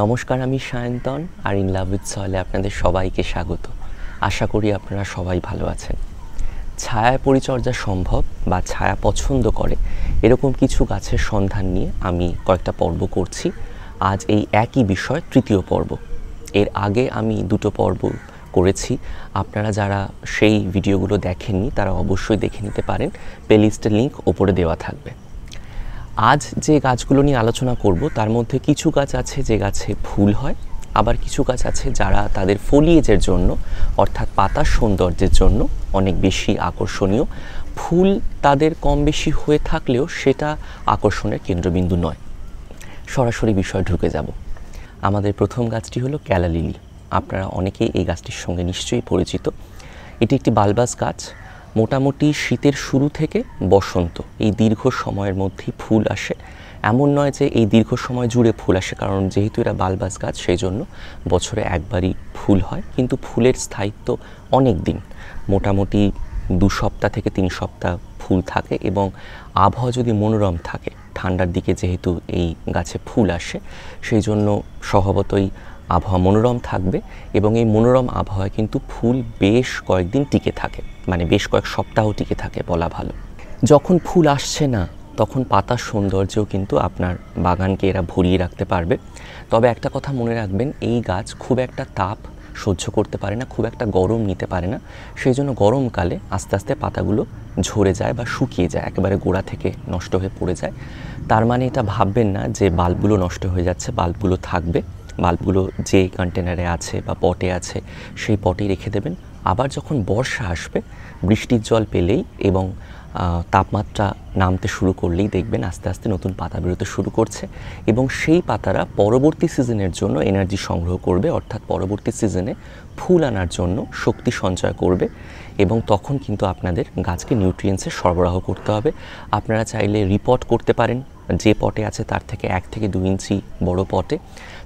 নমস্কার আমি সায়ন্তন আর ইন লাভ উইথ সহলে আপনাদের সবাইকে স্বাগত আশা করি আপনারা সবাই ভালো আছেন ছায়া পরিচর্যা সম্ভব বা ছায়া পছন্দ করে এরকম কিছু গাছের সন্ধান নিয়ে আমি কয়েকটা পর্ব করছি আজ এই একই বিষয় তৃতীয় পর্ব এর আগে আমি দুটো পর্ব করেছি আপনারা যারা সেই ভিডিওগুলো দেখেননি তারা অবশ্যই দেখে নিতে পারেন প্লেলিস্টের লিঙ্ক ওপরে দেওয়া থাকবে আজ যে গাছগুলো নিয়ে আলোচনা করব তার মধ্যে কিছু গাছ আছে যে গাছে ফুল হয় আবার কিছু গাছ আছে যারা তাদের ফলিয়েজের জন্য অর্থাৎ পাতার সৌন্দর্যের জন্য অনেক বেশি আকর্ষণীয় ফুল তাদের কম বেশি হয়ে থাকলেও সেটা আকর্ষণের কেন্দ্রবিন্দু নয় সরাসরি বিষয় ঢুকে যাব আমাদের প্রথম গাছটি হলো ক্যালালিলি আপনারা অনেকেই এই গাছটির সঙ্গে নিশ্চয়ই পরিচিত এটি একটি বালবাস গাছ মোটামুটি শীতের শুরু থেকে বসন্ত এই দীর্ঘ সময়ের মধ্যে ফুল আসে এমন নয় যে এই দীর্ঘ সময় জুড়ে ফুল আসে কারণ যেহেতু এরা বালবাস গাছ সেই জন্য বছরে একবারই ফুল হয় কিন্তু ফুলের স্থায়িত্ব অনেক দিন মোটামুটি দু সপ্তাহ থেকে তিন সপ্তাহ ফুল থাকে এবং আবহাওয়া যদি মনোরম থাকে ঠান্ডার দিকে যেহেতু এই গাছে ফুল আসে সেই জন্য স্বভাবতই আবহাওয়া মনোরম থাকবে এবং এই মনোরম আবহাওয়ায় কিন্তু ফুল বেশ কয়েকদিন টিকে থাকে মানে বেশ কয়েক সপ্তাহ টিকে থাকে বলা ভালো যখন ফুল আসছে না তখন পাতার সৌন্দর্যও কিন্তু আপনার বাগানকে এরা ভরিয়ে রাখতে পারবে তবে একটা কথা মনে রাখবেন এই গাছ খুব একটা তাপ সহ্য করতে পারে না খুব একটা গরম নিতে পারে না সেই জন্য গরমকালে আস্তে আস্তে পাতাগুলো ঝরে যায় বা শুকিয়ে যায় একেবারে গোড়া থেকে নষ্ট হয়ে পড়ে যায় তার মানে এটা ভাববেন না যে বাল্বগুলো নষ্ট হয়ে যাচ্ছে বাল্বগুলো থাকবে বাল্বগুলো যে কন্টেনারে আছে বা পটে আছে সেই পটে রেখে দেবেন আবার যখন বর্ষা আসবে বৃষ্টির জল পেলেই এবং তাপমাত্রা নামতে শুরু করলেই দেখবেন আস্তে আস্তে নতুন পাতা বেরোতে শুরু করছে এবং সেই পাতারা পরবর্তী সিজনের জন্য এনার্জি সংগ্রহ করবে অর্থাৎ পরবর্তী সিজনে ফুল আনার জন্য শক্তি সঞ্চয় করবে এবং তখন কিন্তু আপনাদের গাছকে নিউট্রিয়েন্সে সরবরাহ করতে হবে আপনারা চাইলে রিপোর্ট করতে পারেন যে পটে আছে তার থেকে এক থেকে দু ইঞ্চি বড় পটে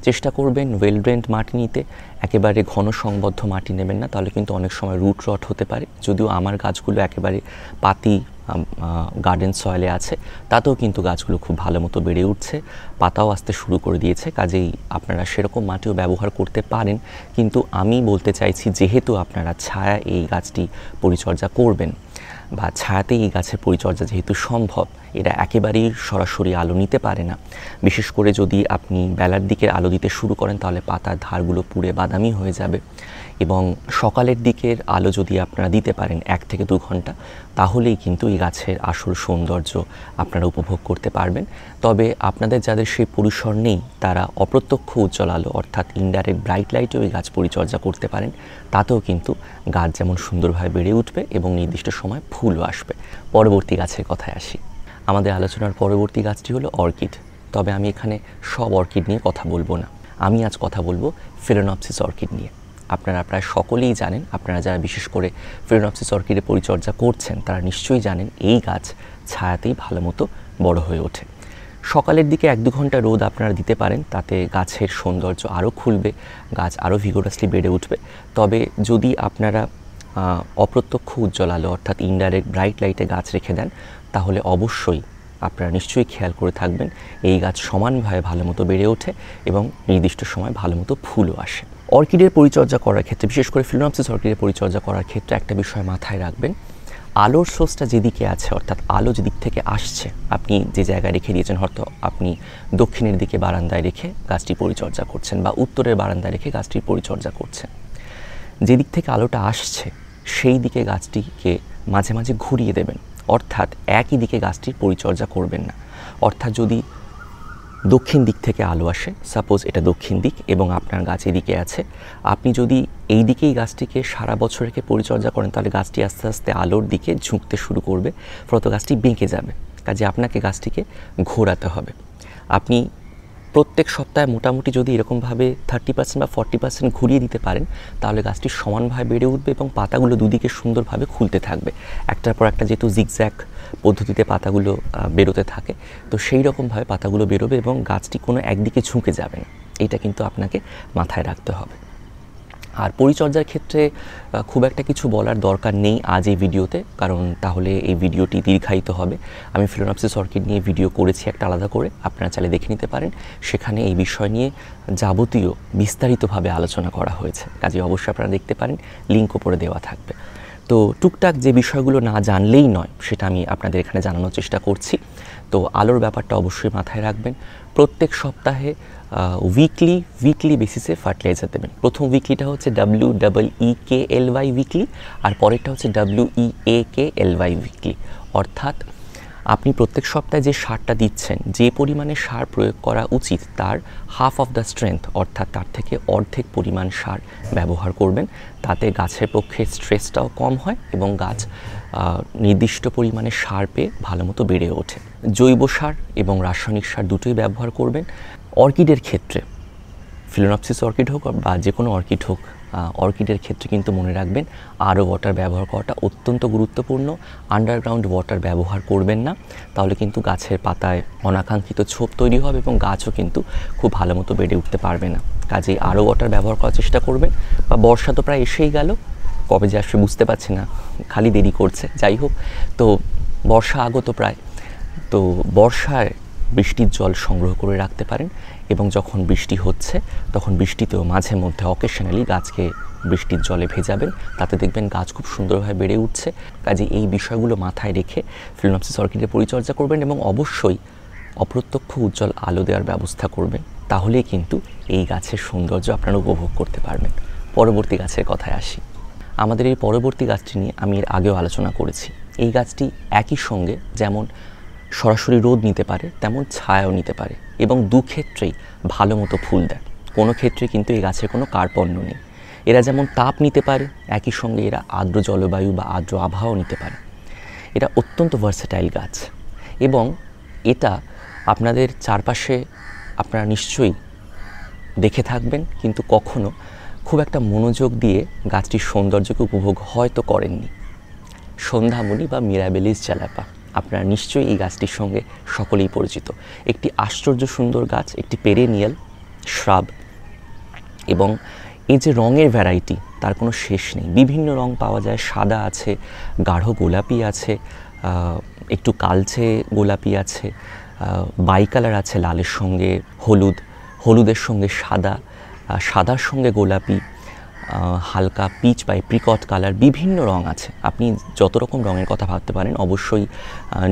চেষ্টা করবেন ওয়েল ড্রেন্ড মাটি নিতে একেবারে ঘন সংবদ্ধ মাটি নেবেন না তাহলে কিন্তু অনেক সময় রুট রট হতে পারে যদিও আমার গাছগুলো একেবারে পাতি গার্ডেন সয়েলে আছে তাতেও কিন্তু গাছগুলো খুব ভালো মতো বেড়ে উঠছে পাতাও আসতে শুরু করে দিয়েছে কাজেই আপনারা সেরকম মাটিও ব্যবহার করতে পারেন কিন্তু আমি বলতে চাইছি যেহেতু আপনারা ছায়া এই গাছটি পরিচর্যা করবেন বা ছায়াতে এই গাছের পরিচর্যা যেহেতু সম্ভব এরা একেবারেই সরাসরি আলো নিতে পারে না বিশেষ করে যদি আপনি বেলার দিকের আলো দিতে শুরু করেন তাহলে পাতার ধারগুলো পুড়ে বাদামি হয়ে যাবে এবং সকালের দিকের আলো যদি আপনারা দিতে পারেন এক থেকে দু ঘন্টা তাহলেই কিন্তু এই গাছের আসল সৌন্দর্য আপনারা উপভোগ করতে পারবেন তবে আপনাদের যাদের সেই পরিসর নেই তারা অপ্রত্যক্ষ উজ্জ্বল আলো অর্থাৎ ইন্ডারেক্ট ব্রাইট লাইটেও ওই গাছ পরিচর্যা করতে পারেন তাতেও কিন্তু গাছ যেমন সুন্দরভাবে বেড়ে উঠবে এবং নির্দিষ্ট সময় ফুলও আসবে পরবর্তী গাছের কথায় আসি আমাদের আলোচনার পরবর্তী গাছটি হলো অর্কিড তবে আমি এখানে সব অর্কিড নিয়ে কথা বলবো না আমি আজ কথা বলবো ফেরোনপসিস অর্কিড নিয়ে আপনারা প্রায় সকলেই জানেন আপনারা যারা বিশেষ করে ফেরোনপসিস অর্কিডের পরিচর্যা করছেন তারা নিশ্চয়ই জানেন এই গাছ ছায়াতেই ভালো মতো বড়ো হয়ে ওঠে সকালের দিকে এক দু ঘন্টা রোদ আপনারা দিতে পারেন তাতে গাছের সৌন্দর্য আরও খুলবে গাছ আরও ভিগোরাসলি বেড়ে উঠবে তবে যদি আপনারা অপ্রত্যক্ষ উজ্জ্বল আলো অর্থাৎ ইনডাইরেক্ট ব্রাইট লাইটে গাছ রেখে দেন তাহলে অবশ্যই আপনারা নিশ্চয়ই খেয়াল করে থাকবেন এই গাছ সমানভাবে ভালো মতো বেড়ে ওঠে এবং নির্দিষ্ট সময় ভালো মতো ফুলও আসে অর্কিডের পরিচর্যা করার ক্ষেত্রে বিশেষ করে ফিলোনপসিস অর্কিডের পরিচর্যা করার ক্ষেত্রে একটা বিষয় মাথায় রাখবেন আলোর সোর্সটা যেদিকে আছে অর্থাৎ আলো যেদিক থেকে আসছে আপনি যে জায়গায় রেখে দিয়েছেন হয়তো আপনি দক্ষিণের দিকে বারান্দায় রেখে গাছটি পরিচর্যা করছেন বা উত্তরের বারান্দায় রেখে গাছটির পরিচর্যা করছেন যেদিক থেকে আলোটা আসছে সেই দিকে গাছটিকে মাঝে মাঝে ঘুরিয়ে দেবেন অর্থাৎ একই দিকে গাছটির পরিচর্যা করবেন না অর্থাৎ যদি দক্ষিণ দিক থেকে আলো আসে সাপোজ এটা দক্ষিণ দিক এবং আপনার গাছ এদিকে আছে আপনি যদি এই দিকেই গাছটিকে সারা বছর রেখে পরিচর্যা করেন তাহলে গাছটি আস্তে আস্তে আলোর দিকে ঝুঁকতে শুরু করবে ফলত গাছটি বেঁকে যাবে কাজে আপনাকে গাছটিকে ঘোরাতে হবে আপনি প্রত্যেক সপ্তাহে মোটামুটি যদি এরকমভাবে থার্টি পার্সেন্ট বা ফর্টি পার্সেন্ট ঘুরিয়ে দিতে পারেন তাহলে গাছটি সমানভাবে বেড়ে উঠবে এবং পাতাগুলো দুদিকে সুন্দরভাবে খুলতে থাকবে একটার পর একটা যেহেতু জিগজ্যাক পদ্ধতিতে পাতাগুলো বেরোতে থাকে তো সেই রকমভাবে পাতাগুলো বেরোবে এবং গাছটি কোনো একদিকে ঝুঁকে যাবে না এটা কিন্তু আপনাকে মাথায় রাখতে হবে আর পরিচর্যার ক্ষেত্রে খুব একটা কিছু বলার দরকার নেই আজ এই ভিডিওতে কারণ তাহলে এই ভিডিওটি দীর্ঘায়িত হবে আমি ফিলোনাপসিস অর্কিড নিয়ে ভিডিও করেছি একটা আলাদা করে আপনারা চাইলে দেখে নিতে পারেন সেখানে এই বিষয় নিয়ে যাবতীয় বিস্তারিতভাবে আলোচনা করা হয়েছে কাজে অবশ্যই আপনারা দেখতে পারেন লিঙ্ক ওপরে দেওয়া থাকবে তো টুকটাক যে বিষয়গুলো না জানলেই নয় সেটা আমি আপনাদের এখানে জানানোর চেষ্টা করছি তো আলোর ব্যাপারটা অবশ্যই মাথায় রাখবেন প্রত্যেক সপ্তাহে উইকলি উইকলি বেসিসে ফার্টিলাইজার দেবেন প্রথম উইকলিটা হচ্ছে W double E K L Y weekly আর পরেরটা হচ্ছে W E A K L Y weekly অর্থাৎ আপনি প্রত্যেক সপ্তাহে যে সারটা দিচ্ছেন যে পরিমাণে সার প্রয়োগ করা উচিত তার হাফ অফ দ্য স্ট্রেংথ অর্থাৎ তার থেকে অর্ধেক পরিমাণ সার ব্যবহার করবেন তাতে গাছের পক্ষে স্ট্রেসটাও কম হয় এবং গাছ নির্দিষ্ট পরিমাণে সার পেয়ে ভালো মতো বেড়ে ওঠে জৈব সার এবং রাসায়নিক সার দুটোই ব্যবহার করবেন অর্কিডের ক্ষেত্রে ফিলোনপসিস অর্কিড হোক বা যে কোনো অর্কিড হোক অর্কিডের ক্ষেত্রে কিন্তু মনে রাখবেন আরও ওয়াটার ব্যবহার করাটা অত্যন্ত গুরুত্বপূর্ণ আন্ডারগ্রাউন্ড ওয়াটার ব্যবহার করবেন না তাহলে কিন্তু গাছের পাতায় অনাকাঙ্ক্ষিত ছোপ তৈরি হবে এবং গাছও কিন্তু খুব ভালো মতো বেড়ে উঠতে পারবে না কাজেই আরও ওয়াটার ব্যবহার করার চেষ্টা করবেন বা বর্ষা তো প্রায় এসেই গেল কবে যে আসবে বুঝতে পারছে না খালি দেরি করছে যাই হোক তো বর্ষা আগত প্রায় তো বর্ষায় বৃষ্টির জল সংগ্রহ করে রাখতে পারেন এবং যখন বৃষ্টি হচ্ছে তখন বৃষ্টিতেও মাঝে মধ্যে অকেশনালি গাছকে বৃষ্টির জলে ভেজাবেন তাতে দেখবেন গাছ খুব সুন্দরভাবে বেড়ে উঠছে কাজে এই বিষয়গুলো মাথায় রেখে ফিলোনপসিস অর্কিডের পরিচর্যা করবেন এবং অবশ্যই অপ্রত্যক্ষ উজ্জ্বল আলো দেওয়ার ব্যবস্থা করবেন তাহলে কিন্তু এই গাছের সৌন্দর্য আপনারা উপভোগ করতে পারবেন পরবর্তী গাছের কথায় আসি আমাদের এই পরবর্তী গাছটি নিয়ে আমি এর আগেও আলোচনা করেছি এই গাছটি একই সঙ্গে যেমন সরাসরি রোদ নিতে পারে তেমন ছায়াও নিতে পারে এবং দু ক্ষেত্রেই ভালো মতো ফুল দেয় কোনো ক্ষেত্রে কিন্তু এই গাছের কোনো কার্পণ্য নেই এরা যেমন তাপ নিতে পারে একই সঙ্গে এরা আর্দ্র জলবায়ু বা আর্দ্র আবহাওয়াও নিতে পারে এটা অত্যন্ত ভার্সেটাইল গাছ এবং এটা আপনাদের চারপাশে আপনারা নিশ্চয়ই দেখে থাকবেন কিন্তু কখনো খুব একটা মনোযোগ দিয়ে গাছটির সৌন্দর্যকে উপভোগ হয়তো করেননি সন্ধ্যামণি বা মিরাবেলিস জ্যালাপা আপনারা নিশ্চয়ই এই গাছটির সঙ্গে সকলেই পরিচিত একটি আশ্চর্য সুন্দর গাছ একটি পেরেনিয়াল শ্রাব এবং এই যে রঙের ভ্যারাইটি তার কোনো শেষ নেই বিভিন্ন রং পাওয়া যায় সাদা আছে গাঢ় গোলাপি আছে একটু কালচে গোলাপি আছে বাই কালার আছে লালের সঙ্গে হলুদ হলুদের সঙ্গে সাদা সাদার সঙ্গে গোলাপি হালকা পিচ বা প্রিকট কালার বিভিন্ন রং আছে আপনি যত রকম রঙের কথা ভাবতে পারেন অবশ্যই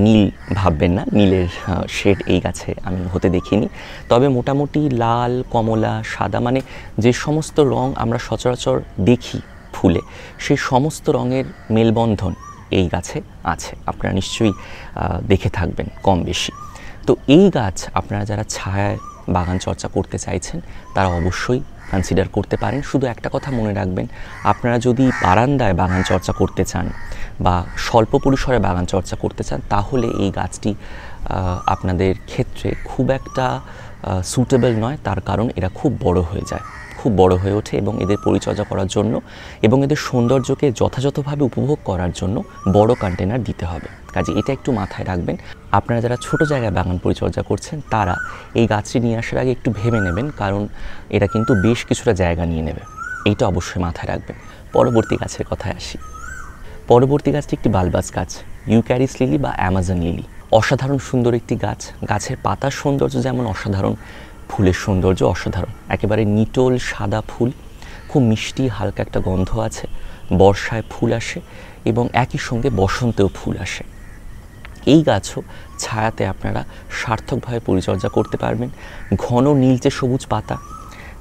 নীল ভাববেন না নীলের শেড এই গাছে আমি হতে দেখিনি তবে মোটামুটি লাল কমলা সাদা মানে যে সমস্ত রং আমরা সচরাচর দেখি ফুলে সেই সমস্ত রঙের মেলবন্ধন এই গাছে আছে আপনারা নিশ্চয়ই দেখে থাকবেন কম বেশি তো এই গাছ আপনারা যারা ছায়ায় বাগান চর্চা করতে চাইছেন তারা অবশ্যই কনসিডার করতে পারেন শুধু একটা কথা মনে রাখবেন আপনারা যদি বারান্দায় বাগান চর্চা করতে চান বা স্বল্প পরিসরে বাগান চর্চা করতে চান তাহলে এই গাছটি আপনাদের ক্ষেত্রে খুব একটা সুটেবল নয় তার কারণ এরা খুব বড় হয়ে যায় খুব বড় হয়ে ওঠে এবং এদের পরিচর্যা করার জন্য এবং এদের সৌন্দর্যকে যথাযথভাবে উপভোগ করার জন্য বড় কন্টেনার দিতে হবে কাজে এটা একটু মাথায় রাখবেন আপনারা যারা ছোট জায়গায় বাগান পরিচর্যা করছেন তারা এই গাছটি নিয়ে আসার আগে একটু ভেবে নেবেন কারণ এটা কিন্তু বেশ কিছুটা জায়গা নিয়ে নেবে এইটা অবশ্যই মাথায় রাখবেন পরবর্তী গাছের কথায় আসি পরবর্তী গাছটি একটি বালবাস গাছ ইউক্যারিস লিলি বা অ্যামাজন লিলি অসাধারণ সুন্দর একটি গাছ গাছের পাতার সৌন্দর্য যেমন অসাধারণ ফুলের সৌন্দর্য অসাধারণ একেবারে নিটল সাদা ফুল খুব মিষ্টি হালকা একটা গন্ধ আছে বর্ষায় ফুল আসে এবং একই সঙ্গে বসন্তেও ফুল আসে এই গাছও ছায়াতে আপনারা সার্থকভাবে পরিচর্যা করতে পারবেন ঘন নীলচে সবুজ পাতা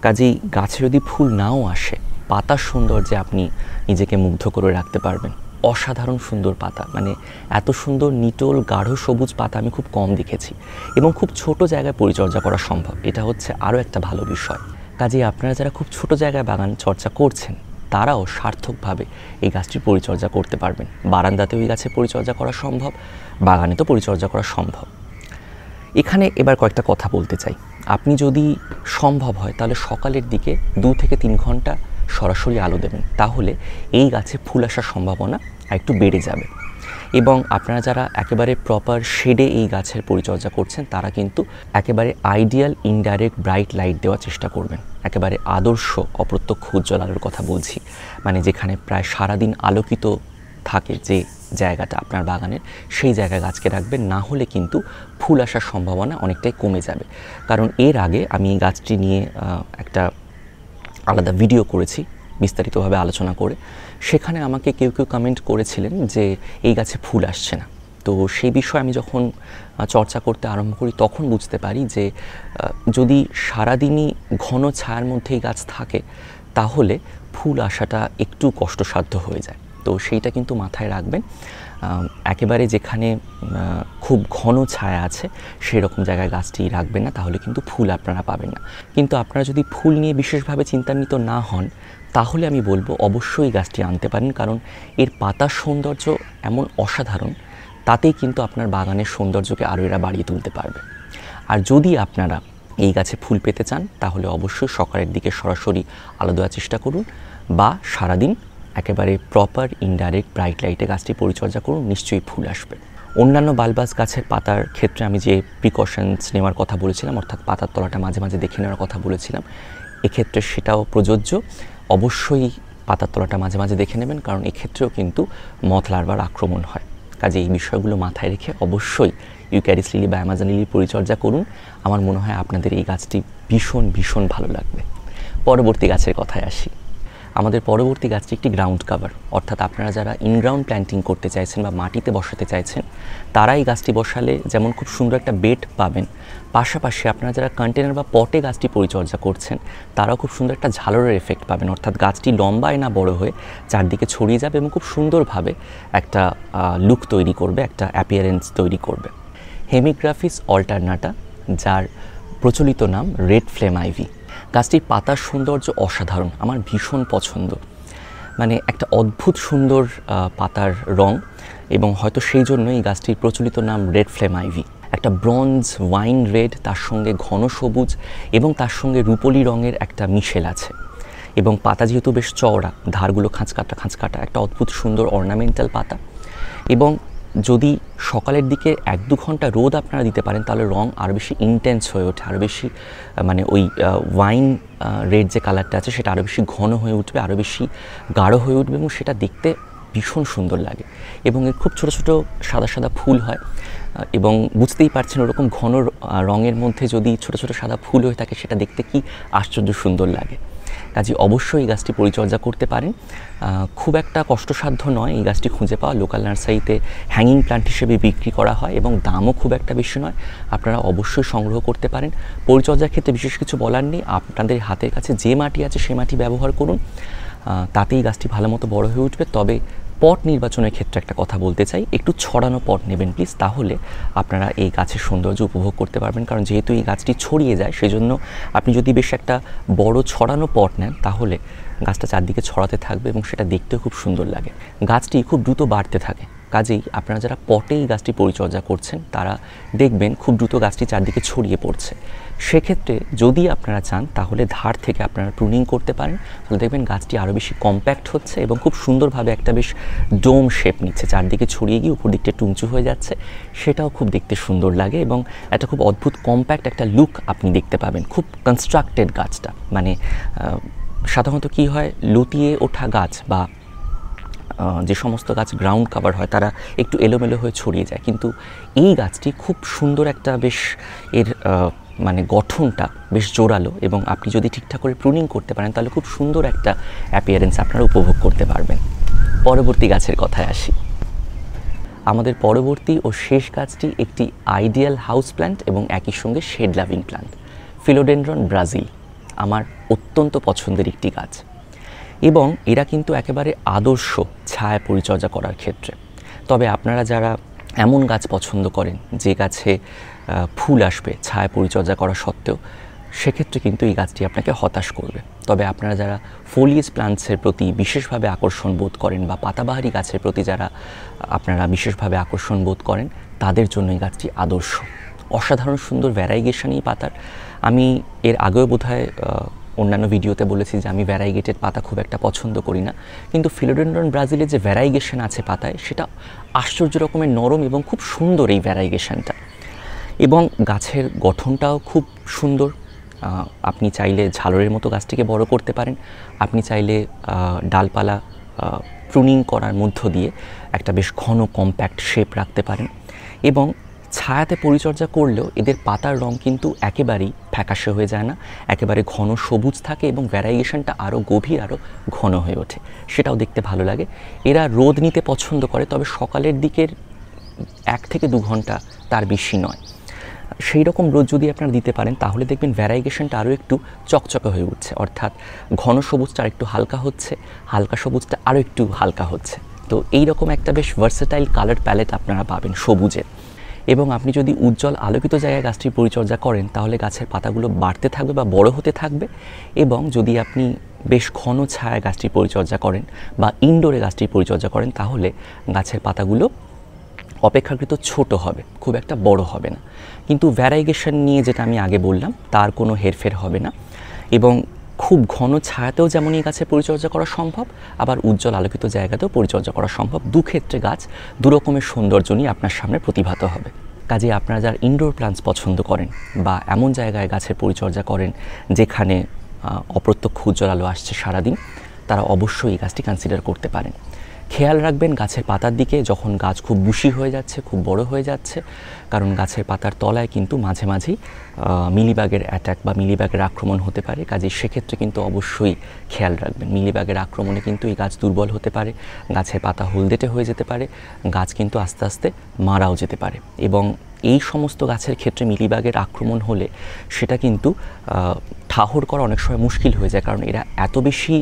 কাজেই গাছে যদি ফুল নাও আসে পাতার সৌন্দর্যে আপনি নিজেকে মুগ্ধ করে রাখতে পারবেন অসাধারণ সুন্দর পাতা মানে এত সুন্দর নিটল গাঢ় সবুজ পাতা আমি খুব কম দেখেছি এবং খুব ছোট জায়গায় পরিচর্যা করা সম্ভব এটা হচ্ছে আরও একটা ভালো বিষয় কাজেই আপনারা যারা খুব ছোট জায়গায় বাগান চর্চা করছেন তারাও সার্থকভাবে এই গাছটির পরিচর্যা করতে পারবেন বারান্দাতেও এই গাছের পরিচর্যা করা সম্ভব বাগানে তো পরিচর্যা করা সম্ভব এখানে এবার কয়েকটা কথা বলতে চাই আপনি যদি সম্ভব হয় তাহলে সকালের দিকে দু থেকে তিন ঘন্টা সরাসরি আলো দেবেন তাহলে এই গাছে ফুল আসার সম্ভাবনা একটু বেড়ে যাবে এবং আপনারা যারা একেবারে প্রপার শেডে এই গাছের পরিচর্যা করছেন তারা কিন্তু একেবারে আইডিয়াল ইনডাইরেক্ট ব্রাইট লাইট দেওয়ার চেষ্টা করবেন একেবারে আদর্শ অপ্রত্যক্ষ উজ্জ্বল আলোর কথা বলছি মানে যেখানে প্রায় সারাদিন আলোকিত থাকে যে জায়গাটা আপনার বাগানের সেই জায়গায় গাছকে রাখবেন না হলে কিন্তু ফুল আসার সম্ভাবনা অনেকটাই কমে যাবে কারণ এর আগে আমি এই গাছটি নিয়ে একটা আলাদা ভিডিও করেছি বিস্তারিতভাবে আলোচনা করে সেখানে আমাকে কেউ কেউ কমেন্ট করেছিলেন যে এই গাছে ফুল আসছে না তো সেই বিষয়ে আমি যখন চর্চা করতে আরম্ভ করি তখন বুঝতে পারি যে যদি সারাদিনই ঘন ছায়ার মধ্যে এই গাছ থাকে তাহলে ফুল আসাটা একটু কষ্টসাধ্য হয়ে যায় তো সেইটা কিন্তু মাথায় রাখবেন একেবারে যেখানে খুব ঘন ছায়া আছে সেই রকম জায়গায় গাছটি রাখবেন না তাহলে কিন্তু ফুল আপনারা পাবেন না কিন্তু আপনারা যদি ফুল নিয়ে বিশেষভাবে চিন্তান্বিত না হন তাহলে আমি বলবো অবশ্যই গাছটি আনতে পারেন কারণ এর পাতার সৌন্দর্য এমন অসাধারণ তাতেই কিন্তু আপনার বাগানের সৌন্দর্যকে আরও এরা বাড়িয়ে তুলতে পারবে আর যদি আপনারা এই গাছে ফুল পেতে চান তাহলে অবশ্যই সকালের দিকে সরাসরি দেওয়ার চেষ্টা করুন বা সারাদিন একেবারে প্রপার ইনডাইরেক্ট ব্রাইট লাইটে গাছটি পরিচর্যা করুন নিশ্চয়ই ফুল আসবে অন্যান্য বালবাস গাছের পাতার ক্ষেত্রে আমি যে প্রিকশনস নেওয়ার কথা বলেছিলাম অর্থাৎ পাতার তলাটা মাঝে মাঝে দেখে নেওয়ার কথা বলেছিলাম এক্ষেত্রে সেটাও প্রযোজ্য অবশ্যই পাতার তলাটা মাঝে মাঝে দেখে নেবেন কারণ এক্ষেত্রেও কিন্তু মথ লারবার আক্রমণ হয় কাজে এই বিষয়গুলো মাথায় রেখে অবশ্যই ইউক্যারিস লিলি বা অ্যামাজন লিলি পরিচর্যা করুন আমার মনে হয় আপনাদের এই গাছটি ভীষণ ভীষণ ভালো লাগবে পরবর্তী গাছের কথায় আসি আমাদের পরবর্তী গাছটি একটি গ্রাউন্ড কাভার অর্থাৎ আপনারা যারা ইনগ্রাউন্ড প্ল্যান্টিং করতে চাইছেন বা মাটিতে বসাতে চাইছেন তারা এই গাছটি বসালে যেমন খুব সুন্দর একটা বেড পাবেন পাশাপাশি আপনারা যারা কন্টেনার বা পটে গাছটি পরিচর্যা করছেন তারাও খুব সুন্দর একটা ঝালরের এফেক্ট পাবেন অর্থাৎ গাছটি লম্বায় না বড় হয়ে চারদিকে ছড়িয়ে যাবে এবং খুব সুন্দরভাবে একটা লুক তৈরি করবে একটা অ্যাপিয়ারেন্স তৈরি করবে হেমিগ্রাফিস অল্টারনাটা যার প্রচলিত নাম রেড ফ্লেম আইভি গাছটির পাতার সৌন্দর্য অসাধারণ আমার ভীষণ পছন্দ মানে একটা অদ্ভুত সুন্দর পাতার রং এবং হয়তো সেই জন্যই এই গাছটির প্রচলিত নাম রেড ফ্লেম আইভি একটা ব্রঞ্জ ওয়াইন রেড তার সঙ্গে ঘন সবুজ এবং তার সঙ্গে রুপলি রঙের একটা মিশেল আছে এবং পাতা যেহেতু বেশ চওড়া ধারগুলো খাঁচকাটা খাঁচকাটা একটা অদ্ভুত সুন্দর অর্নামেন্টাল পাতা এবং যদি সকালের দিকে এক দু ঘন্টা রোদ আপনারা দিতে পারেন তাহলে রং আরও বেশি ইন্টেন্স হয়ে ওঠে আরও বেশি মানে ওই ওয়াইন রেড যে কালারটা আছে সেটা আরও বেশি ঘন হয়ে উঠবে আরও বেশি গাঢ় হয়ে উঠবে এবং সেটা দেখতে ভীষণ সুন্দর লাগে এবং এর খুব ছোট ছোট সাদা সাদা ফুল হয় এবং বুঝতেই পারছেন ওরকম ঘন রঙের মধ্যে যদি ছোট ছোট সাদা ফুল হয়ে থাকে সেটা দেখতে কি আশ্চর্য সুন্দর লাগে কাজে অবশ্যই এই গাছটি পরিচর্যা করতে পারেন খুব একটা কষ্টসাধ্য নয় এই গাছটি খুঁজে পাওয়া লোকাল নার্সারিতে হ্যাঙ্গিং প্লান্ট হিসেবে বিক্রি করা হয় এবং দামও খুব একটা বেশি নয় আপনারা অবশ্যই সংগ্রহ করতে পারেন পরিচর্যার ক্ষেত্রে বিশেষ কিছু বলার নেই আপনাদের হাতের কাছে যে মাটি আছে সে মাটি ব্যবহার করুন তাতেই গাছটি ভালো মতো বড় হয়ে উঠবে তবে পট নির্বাচনের ক্ষেত্রে একটা কথা বলতে চাই একটু ছড়ানো পট নেবেন প্লিজ তাহলে আপনারা এই গাছের সৌন্দর্য উপভোগ করতে পারবেন কারণ যেহেতু এই গাছটি ছড়িয়ে যায় সেজন্য আপনি যদি বেশ একটা বড় ছড়ানো পট নেন তাহলে গাছটা চারদিকে ছড়াতে থাকবে এবং সেটা দেখতেও খুব সুন্দর লাগে গাছটি খুব দ্রুত বাড়তে থাকে কাজেই আপনারা যারা পটে এই গাছটি পরিচর্যা করছেন তারা দেখবেন খুব দ্রুত গাছটি চারদিকে ছড়িয়ে পড়ছে সেক্ষেত্রে যদি আপনারা চান তাহলে ধার থেকে আপনারা প্রুনিং করতে পারেন তাহলে দেখবেন গাছটি আরও বেশি কম্প্যাক্ট হচ্ছে এবং খুব সুন্দরভাবে একটা বেশ ডোম শেপ নিচ্ছে চারদিকে ছড়িয়ে গিয়ে উপর দিকটা টুঞ্চু হয়ে যাচ্ছে সেটাও খুব দেখতে সুন্দর লাগে এবং একটা খুব অদ্ভুত কম্প্যাক্ট একটা লুক আপনি দেখতে পাবেন খুব কনস্ট্রাক্টেড গাছটা মানে সাধারণত কি হয় লুতিয়ে ওঠা গাছ বা যে সমস্ত গাছ গ্রাউন্ড কাভার হয় তারা একটু এলোমেলো হয়ে ছড়িয়ে যায় কিন্তু এই গাছটি খুব সুন্দর একটা বেশ এর মানে গঠনটা বেশ জোরালো এবং আপনি যদি ঠিকঠাক করে প্রুনিং করতে পারেন তাহলে খুব সুন্দর একটা অ্যাপিয়ারেন্স আপনারা উপভোগ করতে পারবেন পরবর্তী গাছের কথায় আসি আমাদের পরবর্তী ও শেষ গাছটি একটি আইডিয়াল হাউস প্ল্যান্ট এবং একই সঙ্গে shade loving plant philodendron Brazil আমার অত্যন্ত পছন্দের একটি গাছ এবং এরা কিন্তু একেবারে আদর্শ ছায়া পরিচর্যা করার ক্ষেত্রে তবে আপনারা যারা এমন গাছ পছন্দ করেন যে গাছে ফুল আসবে ছায়া পরিচর্যা করা সত্ত্বেও সেক্ষেত্রে কিন্তু এই গাছটি আপনাকে হতাশ করবে তবে আপনারা যারা ফোলিয়েস প্লান্টসের প্রতি বিশেষভাবে আকর্ষণ বোধ করেন বা পাতাবাহারি গাছের প্রতি যারা আপনারা বিশেষভাবে আকর্ষণ বোধ করেন তাদের জন্য এই গাছটি আদর্শ অসাধারণ সুন্দর ভ্যারাইগেশন এই পাতার আমি এর আগেও বোধহয় অন্যান্য ভিডিওতে বলেছি যে আমি ভ্যারাইগেটেড পাতা খুব একটা পছন্দ করি না কিন্তু ফিলোডেন্ড্রন ব্রাজিলে যে ভ্যারাইগেশন আছে পাতায় সেটা আশ্চর্য রকমের নরম এবং খুব সুন্দর এই ভ্যারাইগেশনটা এবং গাছের গঠনটাও খুব সুন্দর আপনি চাইলে ঝালরের মতো গাছটিকে বড় করতে পারেন আপনি চাইলে ডালপালা প্রুনিং করার মধ্য দিয়ে একটা বেশ ঘন কম্প্যাক্ট শেপ রাখতে পারেন এবং ছায়াতে পরিচর্যা করলেও এদের পাতার রং কিন্তু একেবারেই ফ্যাকাশে হয়ে যায় না একেবারে ঘন সবুজ থাকে এবং ভ্যারাইগেশনটা আরও গভীর আরও ঘন হয়ে ওঠে সেটাও দেখতে ভালো লাগে এরা রোদ নিতে পছন্দ করে তবে সকালের দিকের এক থেকে দু ঘন্টা তার বেশি নয় সেই রকম রোদ যদি আপনারা দিতে পারেন তাহলে দেখবেন ভ্যারাইগেশনটা আরও একটু চকচকে হয়ে উঠছে অর্থাৎ ঘন সবুজটা আরেকটু হালকা হচ্ছে হালকা সবুজটা আরও একটু হালকা হচ্ছে তো এই রকম একটা বেশ ভার্সেটাইল কালার প্যালেট আপনারা পাবেন সবুজের এবং আপনি যদি উজ্জ্বল আলোকিত জায়গায় গাছটির পরিচর্যা করেন তাহলে গাছের পাতাগুলো বাড়তে থাকবে বা বড় হতে থাকবে এবং যদি আপনি বেশ ঘন ছায়া গাছটির পরিচর্যা করেন বা ইনডোরে গাছটির পরিচর্যা করেন তাহলে গাছের পাতাগুলো অপেক্ষাকৃত ছোট হবে খুব একটা বড় হবে না কিন্তু ভ্যারাইগেশন নিয়ে যেটা আমি আগে বললাম তার কোনো হেরফের হবে না এবং খুব ঘন ছায়াতেও যেমন এই গাছের পরিচর্যা করা সম্ভব আবার উজ্জ্বল আলোকিত জায়গাতেও পরিচর্যা করা সম্ভব দু ক্ষেত্রে গাছ দুরকমের সৌন্দর্য নিয়ে আপনার সামনে প্রতিভাত হবে কাজে আপনারা যারা ইনডোর প্লান্টস পছন্দ করেন বা এমন জায়গায় গাছের পরিচর্যা করেন যেখানে অপ্রত্যক্ষ উজ্জ্বল আলো আসছে সারাদিন তারা অবশ্যই এই গাছটি কনসিডার করতে পারেন খেয়াল রাখবেন গাছের পাতার দিকে যখন গাছ খুব বুশি হয়ে যাচ্ছে খুব বড় হয়ে যাচ্ছে কারণ গাছের পাতার তলায় কিন্তু মাঝে মাঝেই মিলিবাগের অ্যাটাক বা মিলিবাগের আক্রমণ হতে পারে কাজে সেক্ষেত্রে কিন্তু অবশ্যই খেয়াল রাখবেন মিলিবাগের আক্রমণে কিন্তু এই গাছ দুর্বল হতে পারে গাছের পাতা হলদেটে হয়ে যেতে পারে গাছ কিন্তু আস্তে আস্তে মারাও যেতে পারে এবং এই সমস্ত গাছের ক্ষেত্রে মিলিবাগের আক্রমণ হলে সেটা কিন্তু ঠাহর করা অনেক সময় মুশকিল হয়ে যায় কারণ এরা এত বেশি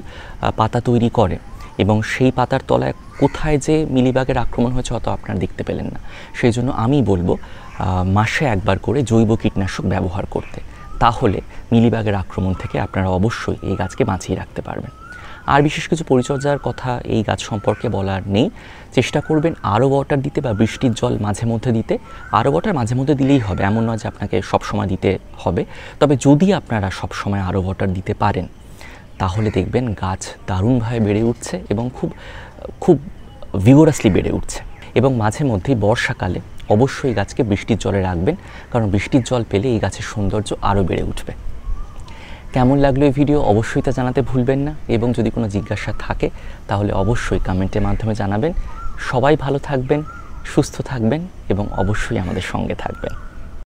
পাতা তৈরি করে এবং সেই পাতার তলায় কোথায় যে মিলিবাগের আক্রমণ হয়েছে অত আপনারা দেখতে পেলেন না সেই জন্য আমি বলবো মাসে একবার করে জৈব কীটনাশক ব্যবহার করতে তাহলে মিলিবাগের আক্রমণ থেকে আপনারা অবশ্যই এই গাছকে বাঁচিয়ে রাখতে পারবেন আর বিশেষ কিছু পরিচর্যার কথা এই গাছ সম্পর্কে বলার নেই চেষ্টা করবেন আরও ওয়াটার দিতে বা বৃষ্টির জল মাঝে মধ্যে দিতে আরও ওয়াটার মাঝে মধ্যে দিলেই হবে এমন নয় যে আপনাকে সবসময় দিতে হবে তবে যদি আপনারা সবসময় আরও ওয়াটার দিতে পারেন তাহলে দেখবেন গাছ দারুণভাবে বেড়ে উঠছে এবং খুব খুব ভিগোরাসলি বেড়ে উঠছে এবং মাঝে মধ্যেই বর্ষাকালে অবশ্যই গাছকে বৃষ্টির জলে রাখবেন কারণ বৃষ্টির জল পেলে এই গাছের সৌন্দর্য আরও বেড়ে উঠবে কেমন লাগলো এই ভিডিও অবশ্যই তা জানাতে ভুলবেন না এবং যদি কোনো জিজ্ঞাসা থাকে তাহলে অবশ্যই কমেন্টের মাধ্যমে জানাবেন সবাই ভালো থাকবেন সুস্থ থাকবেন এবং অবশ্যই আমাদের সঙ্গে থাকবেন